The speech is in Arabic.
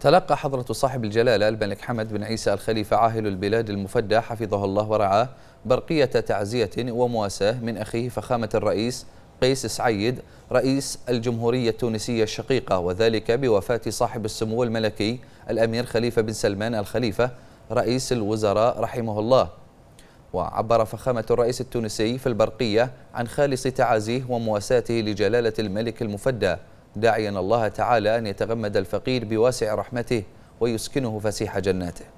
تلقى حضرة صاحب الجلالة الملك حمد بن عيسى الخليفة عاهل البلاد المفدى حفظه الله ورعاه برقية تعزية ومواساة من أخيه فخامة الرئيس قيس سعيد رئيس الجمهورية التونسية الشقيقة وذلك بوفاة صاحب السمو الملكي الأمير خليفة بن سلمان الخليفة رئيس الوزراء رحمه الله وعبر فخامة الرئيس التونسي في البرقية عن خالص تعازيه ومواساته لجلالة الملك المفدى داعيا الله تعالى أن يتغمد الفقير بواسع رحمته ويسكنه فسيح جناته